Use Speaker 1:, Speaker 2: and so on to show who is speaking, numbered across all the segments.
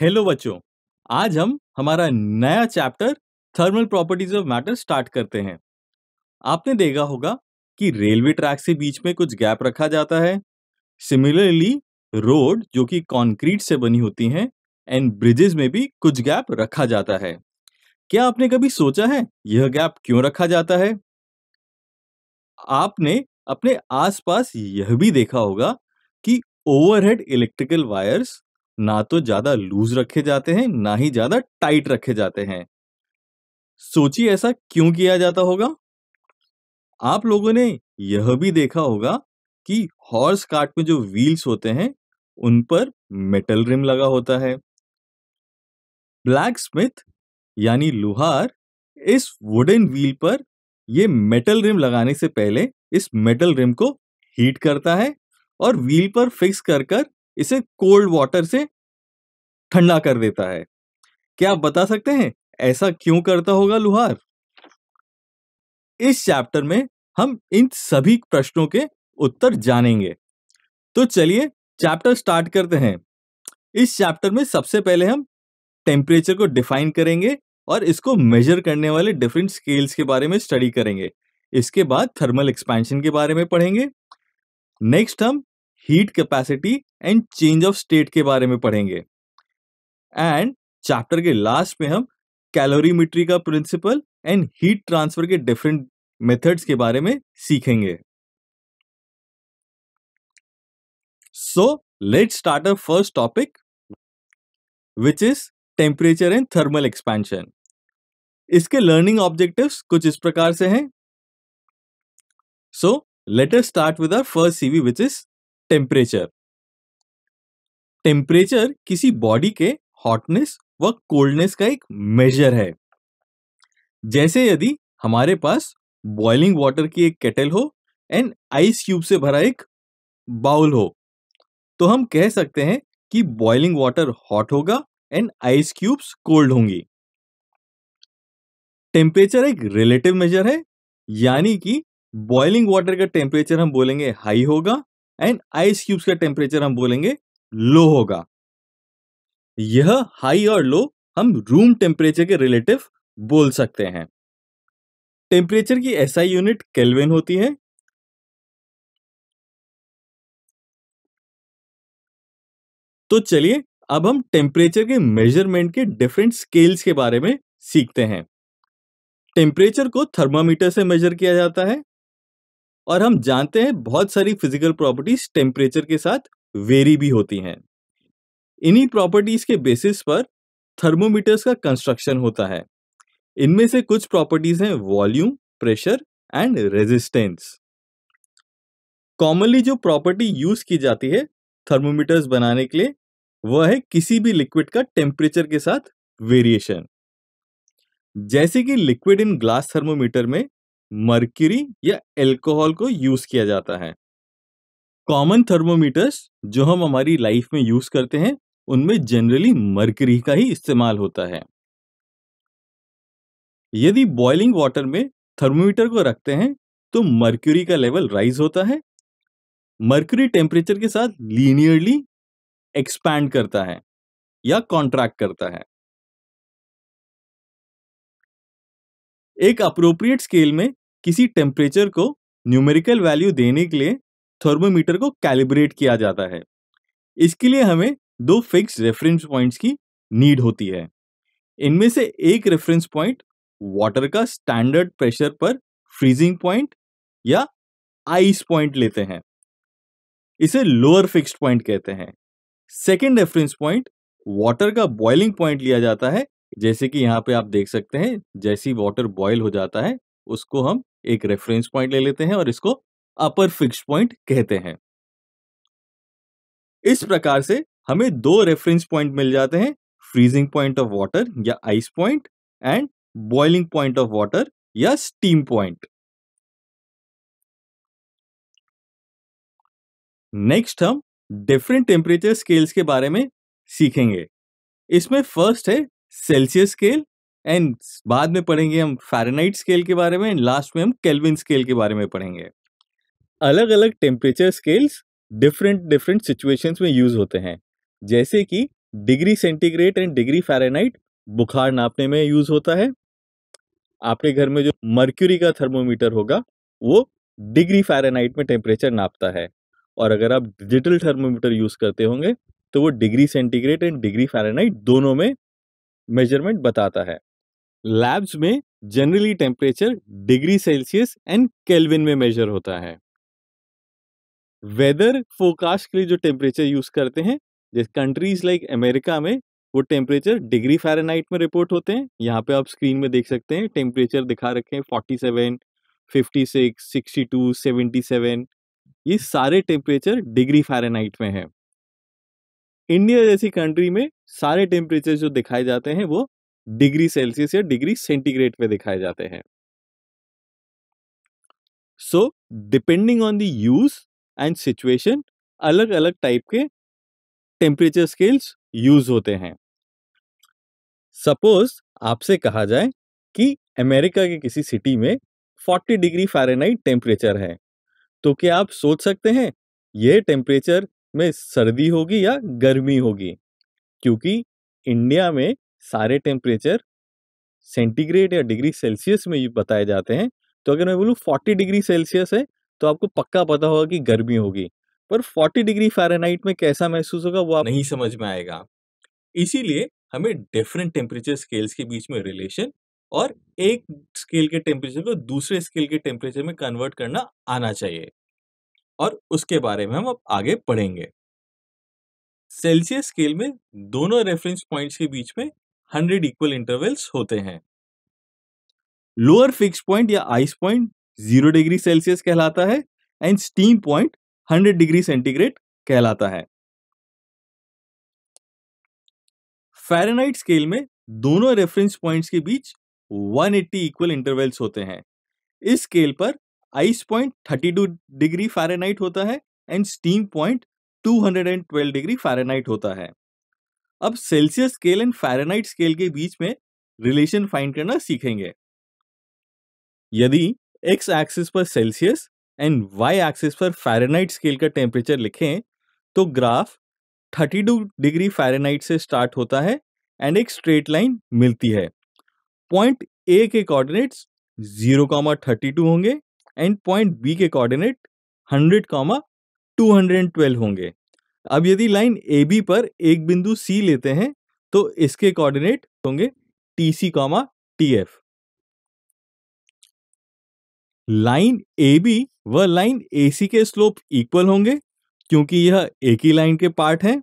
Speaker 1: hello बच्चों आज हम हमारा नया chapter thermal properties of matter start करते हैं आपने देखा होगा कि रेलवे ट्रैक से बीच में कुछ गैप रखा जाता है सिमिलरली रोड जो कि कंक्रीट से बनी होती हैं एंड ब्रिजेस में भी कुछ गैप रखा जाता है क्या आपने कभी सोचा है यह गैप क्यों रखा जाता है आपने अपने आसपास यह भी देखा होगा कि ओवरहेड इलेक्ट्रिकल वायर्स ना तो ज्यादा लूज रखे जाते हैं ना ही ज्यादा टाइट रखे जाते हैं सोचिए ऐसा क्यों किया जाता होगा आप लोगों ने यह भी देखा होगा कि हॉर्स कार्ट में जो व्हील्स होते हैं उन पर मेटल रिम लगा होता है ब्लैक स्मिथ यानी लुहार इस वुडन व्हील पर यह मेटल रिम लगाने से पहले इस मेटल रिम को हीट करता है और व्हील पर फिक्स कर कर इसे कोल्ड वाटर से ठंडा कर देता है क्या आप बता सकते हैं ऐसा क्यों करता होगा लुहार इस चैप्टर में हम इन सभी प्रश्नों के उत्तर जानेंगे तो चलिए चैप्टर स्टार्ट करते हैं इस चैप्टर में सबसे पहले हम टेम्परेचर को डिफाइन करेंगे और इसको मेजर करने वाले डिफरेंट स्केल्स के बारे में स्टडी करेंगे इसके बाद थर्मल एक्सपेंशन के बारे में पढ़ेंगे नेक्स्ट हम heat capacity and change of state के बारे में पढ़ेंगे एंड चैप्टर के लास्ट में हम कैलोरीमिट्री का प्रिंसिपल एंड हीट ट्रांसफर के डिफरेंट मेथड्स के बारे में सीखेंगे so let start a first topic which is temperature and thermal expansion इसके लर्निंग ऑब्जेक्टिव्स कुछ इस प्रकार से हैं so let us start with first C V which is temperature temperature किसी बॉडी के हॉटनेस व कोल्डनेस का एक मेजर है जैसे यदि हमारे पास बॉइलिंग वाटर की एक केटल हो एंड आइस क्यूब से भरा एक बाउल हो तो हम कह सकते हैं कि बॉइलिंग वाटर हॉट होगा एंड आइस क्यूब्स कोल्ड होंगी टेम्परेचर एक रिलेटिव मेजर है यानी कि बॉइलिंग वाटर का टेम्परेचर हम बोलेंगे हाई होगा एंड आइस क्यूब्स का टेम्परेचर हम बोलेंगे लो होगा यह हाई और लो हम रूम टेम्परेचर के रिलेटिव बोल सकते हैं टेम्परेचर की ऐसा यूनिट केल्विन होती है तो चलिए अब हम टेम्परेचर के मेजरमेंट के डिफरेंट स्केल्स के बारे में सीखते हैं टेम्परेचर को थर्मामीटर से मेजर किया जाता है और हम जानते हैं बहुत सारी फिजिकल प्रॉपर्टीज टेम्परेचर के साथ वेरी भी होती हैं इन्हीं प्रॉपर्टीज के बेसिस पर थर्मोमीटर्स का कंस्ट्रक्शन होता है इनमें से कुछ प्रॉपर्टीज हैं volume pressure and resistance commonly जो प्रॉपर्टी यूज की जाती है थर्मोमीटर्स बनाने के लिए वह है किसी भी लिक्विड का टेम्परेचर के साथ वेरिएशन जैसे कि लिक्विड इन ग्लास थर्मोमीटर में मर्क्यूरी या एल्कोहल को यूज किया जाता है कॉमन थर्मोमीटर्स जो हम हमारी लाइफ में यूज करते हैं उनमें जनरली मर्क्यूरी का ही इस्तेमाल होता है यदि बॉइलिंग वाटर में थर्मोमीटर को रखते हैं तो मर्क्यूरी का लेवल राइज होता है मर्क्यूरी टेम्परेचर के साथ लीनियरली एक्सपैंड करता है या कॉन्ट्रैक्ट करता है एक अप्रोप्रिएट स्केल में किसी टेम्परेचर को न्यूमेरिकल वैल्यू देने के लिए थर्मोमीटर को कैलिब्रेट किया जाता है इसके लिए हमें दो फिक्स रेफरेंस पॉइंट्स की नीड होती है इनमें से एक रेफरेंस पॉइंट वाटर का स्टैंडर्ड प्रेशर पर फ्रीजिंग पॉइंट या आइस पॉइंट लेते हैं इसे लोअर फिक्स्ड पॉइंट कहते हैं सेकेंड रेफरेंस पॉइंट वाटर का बॉइलिंग पॉइंट लिया जाता है जैसे कि यहाँ पे आप देख सकते हैं जैसी वाटर बॉयल हो जाता है उसको हम एक रेफरेंस पॉइंट ले लेते हैं और इसको अपर फिक्स पॉइंट कहते हैं इस प्रकार से हमें दो रेफरेंस पॉइंट मिल जाते हैं फ्रीजिंग पॉइंट ऑफ वाटर या ice point and boiling point of water या स्टीम पॉइंट नेक्स्ट हम डिफरेंट टेम्परेचर स्केल्स के बारे में सीखेंगे इसमें फर्स्ट है सेल्सियस स्केल एंड बाद में पढ़ेंगे हम फेरेनाइट स्केल के बारे में एंड लास्ट में हम केल्विन स्केल के बारे में पढ़ेंगे अलग अलग temperature scales different different situations में यूज़ होते हैं जैसे कि degree centigrade and degree Fahrenheit बुखार नापने में यूज़ होता है आपके घर में जो मर्क्यूरी का थर्मोमीटर होगा वो डिग्री फेरेनाइट में टेम्परेचर नापता है और अगर आप डिजिटल थर्मोमीटर यूज़ करते होंगे तो वो degree centigrade and degree Fahrenheit दोनों में मेजरमेंट बताता है लैब्स में generally temperature degree Celsius and Kelvin में मेजर होता है वेदर फोकास्ट के लिए जो टेम्परेचर यूज़ करते हैं जैसे कंट्रीज लाइक अमेरिका में वो टेम्परेचर डिग्री फ़ारेनहाइट में रिपोर्ट होते हैं यहाँ पे आप स्क्रीन में देख सकते हैं टेम्परेचर दिखा रखे हैं forty seven fifty six sixty two seventy seven ये सारे टेम्परेचर डिग्री फ़ारेनहाइट में है इंडिया जैसी कंट्री में सारे टेम्परेचर जो दिखाए जाते हैं वो डिग्री सेल्सियस या डिग्री सेंटीग्रेड पे दिखाए जाते हैं so depending on the use and situation अलग अलग टाइप के टेम्परेचर स्केल्स यूज होते हैं सपोज आपसे कहा जाए कि अमेरिका के किसी सिटी में 40 डिग्री फ़ारेनहाइट टेम्परेचर है तो क्या आप सोच सकते हैं यह टेम्परेचर में सर्दी होगी या गर्मी होगी क्योंकि इंडिया में सारे टेम्परेचर सेंटीग्रेड या डिग्री सेल्सियस में बताए जाते हैं तो अगर मैं बोलूँ फोर्टी डिग्री सेल्सियस है तो आपको पक्का पता होगा कि गर्मी होगी पर 40 डिग्री फ़ारेनहाइट में कैसा महसूस होगा वो आप नहीं समझ में आएगा इसीलिए हमें डिफरेंट टेम्परेचर स्केल्स के बीच में रिलेशन और एक स्केल के टेम्परेचर को दूसरे स्केल के टेम्परेचर में कन्वर्ट करना आना चाहिए और उसके बारे में हम अब आगे पढ़ेंगे सेल्सियस स्केल में दोनों रेफरेंस पॉइंट्स के बीच में हंड्रेड इक्वल इंटरवल्स होते हैं लोअर फिक्स पॉइंट या ice point zero degree Celsius कहलाता है and steam point hundred degree centigrade कहलाता है फेरेनाइट स्केल में दोनों रेफरेंस पॉइंट्स के बीच 180 इक्वल इंटरवल्स होते हैं इस स्केल पर आइस पॉइंट 32 डिग्री फेरेनाइट होता है and steam point 212 degree Fahrenheit होता है अब Celsius scale and Fahrenheit scale के बीच में रिलेशन फाइंड करना सीखेंगे यदि एक्स एक्सिस पर सेल्सियस एंड वाई एक्सिस पर फैरेनाइट स्केल का टेम्परेचर लिखें तो ग्राफ 32 डिग्री फैरेनाइट से स्टार्ट होता है एंड एक स्ट्रेट लाइन मिलती है पॉइंट ए के कोऑर्डिनेट्स 0.32 होंगे एंड पॉइंट बी के कोऑर्डिनेट 100.212 होंगे अब यदि लाइन ए बी पर एक बिंदु सी लेते हैं तो इसके कोऑर्डिनेट होंगे T C comma T F line A B व लाइन ए सी के स्लोप इक्वल होंगे क्योंकि यह एक ही लाइन के पार्ट हैं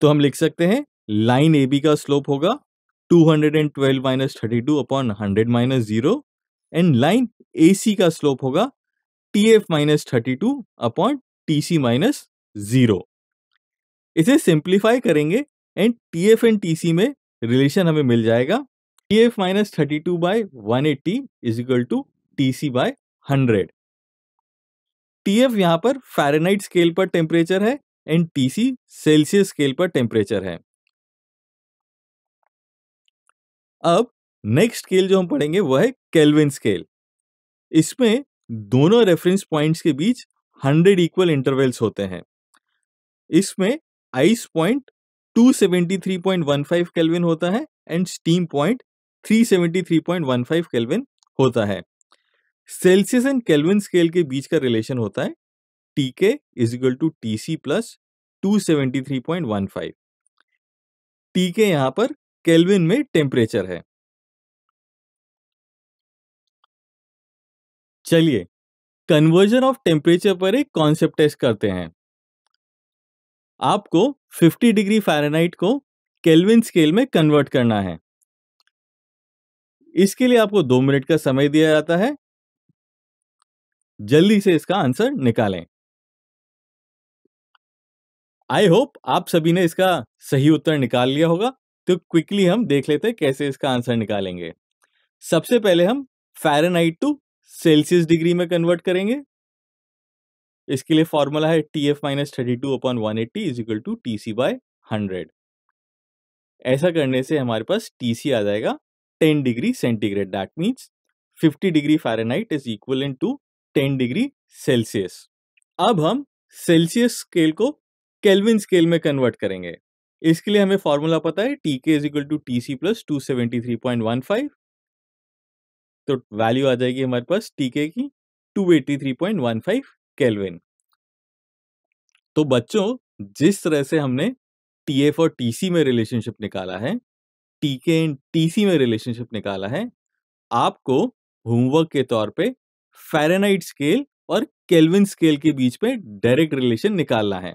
Speaker 1: तो हम लिख सकते हैं लाइन ए बी का स्लोप होगा 212 minus thirty two upon hundred minus zero and line A C का स्लोप होगा T F minus thirty two upon T C minus zero इसे सिंप्लीफाई करेंगे and T F and T C में relation हमें मिल जाएगा T F minus thirty two by one eighty is equal to T C by hundred T F यहाँ पर Fahrenheit scale पर temperature है and T C Celsius scale पर temperature है अब नेक्स्ट स्केल जो हम पढ़ेंगे वह है केल्विन स्केल इसमें दोनों रेफरेंस पॉइंट्स के बीच 100 इक्वल इंटरवल्स होते हैं इसमें आइस पॉइंट 273.15 केल्विन होता है एंड स्टीम पॉइंट 373.15 केल्विन होता है सेल्सियस एंड केल्विन स्केल के बीच का रिलेशन होता है T K is equal to T C plus two seventy three point one five T K यहां पर केल्विन में टेम्परेचर है चलिए कन्वर्जन ऑफ टेम्परेचर पर एक कॉन्सेप्ट टेस्ट करते हैं आपको 50 डिग्री फ़ारेनहाइट को केल्विन स्केल में कन्वर्ट करना है इसके लिए आपको दो मिनट का समय दिया जाता है जल्दी से इसका आंसर निकालें आई होप आप सभी ने इसका सही उत्तर निकाल लिया होगा तो क्विकली हम देख लेते हैं कैसे इसका आंसर निकालेंगे सबसे पहले हम फ़ारेनहाइट टू सेल्सियस डिग्री में कन्वर्ट करेंगे इसके लिए फॉर्मूला है T F minus thirty two upon one eighty is equal to T C by hundred ऐसा करने से हमारे पास टी सी आ जाएगा ten degree centigrade that means fifty degree Fahrenheit is equal to ten degree Celsius अब हम Celsius scale को केल्विन स्केल में कन्वर्ट करेंगे इसके लिए हमें फॉर्मूला पता है T K is equal to T C plus two seventy three point one five तो वैल्यू आ जाएगी हमारे पास टीके की two eighty three point one five kelvin तो बच्चों जिस तरह से हमने टीएफ और टीसी में रिलेशनशिप निकाला है टीके एंड टीसी में रिलेशनशिप निकाला है आपको होमवर्क के तौर पे फेरेनाइट स्केल और केल्विन स्केल के बीच में डायरेक्ट रिलेशन निकालना है